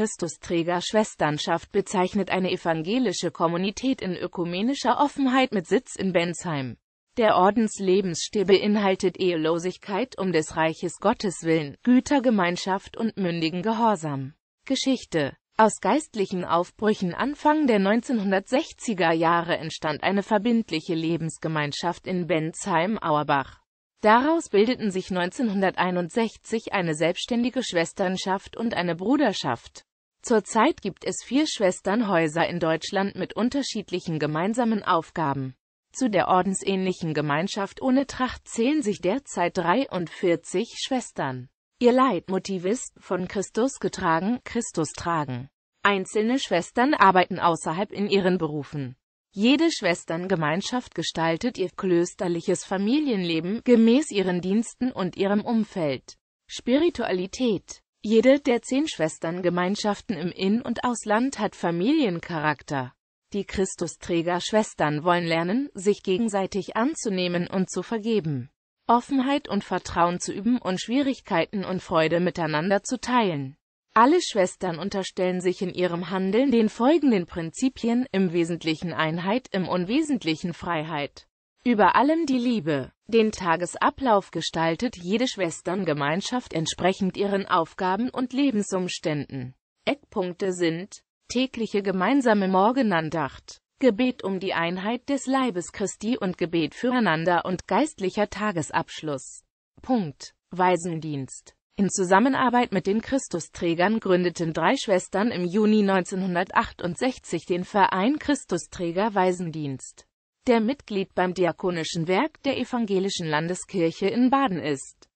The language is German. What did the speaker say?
Christusträger-Schwesternschaft bezeichnet eine evangelische Kommunität in ökumenischer Offenheit mit Sitz in Bensheim. Der Ordenslebensstil beinhaltet Ehelosigkeit um des Reiches Gottes willen, Gütergemeinschaft und mündigen Gehorsam. Geschichte aus geistlichen Aufbrüchen Anfang der 1960er Jahre entstand eine verbindliche Lebensgemeinschaft in Bensheim-Auerbach. Daraus bildeten sich 1961 eine selbstständige Schwesternschaft und eine Bruderschaft. Zurzeit gibt es vier Schwesternhäuser in Deutschland mit unterschiedlichen gemeinsamen Aufgaben. Zu der ordensähnlichen Gemeinschaft ohne Tracht zählen sich derzeit 43 Schwestern. Ihr Leitmotiv ist, von Christus getragen, Christus tragen. Einzelne Schwestern arbeiten außerhalb in ihren Berufen. Jede Schwesterngemeinschaft gestaltet ihr klösterliches Familienleben gemäß ihren Diensten und ihrem Umfeld. Spiritualität jede der zehn Schwesterngemeinschaften im In- und Ausland hat Familiencharakter. Die Christusträger-Schwestern wollen lernen, sich gegenseitig anzunehmen und zu vergeben, Offenheit und Vertrauen zu üben und Schwierigkeiten und Freude miteinander zu teilen. Alle Schwestern unterstellen sich in ihrem Handeln den folgenden Prinzipien, im Wesentlichen Einheit, im Unwesentlichen Freiheit. Über allem die Liebe. Den Tagesablauf gestaltet jede Schwesterngemeinschaft entsprechend ihren Aufgaben und Lebensumständen. Eckpunkte sind tägliche gemeinsame Morgenandacht, Gebet um die Einheit des Leibes Christi und Gebet füreinander und geistlicher Tagesabschluss. Punkt. Waisendienst. In Zusammenarbeit mit den Christusträgern gründeten drei Schwestern im Juni 1968 den Verein Christusträger Waisendienst der Mitglied beim Diakonischen Werk der Evangelischen Landeskirche in Baden ist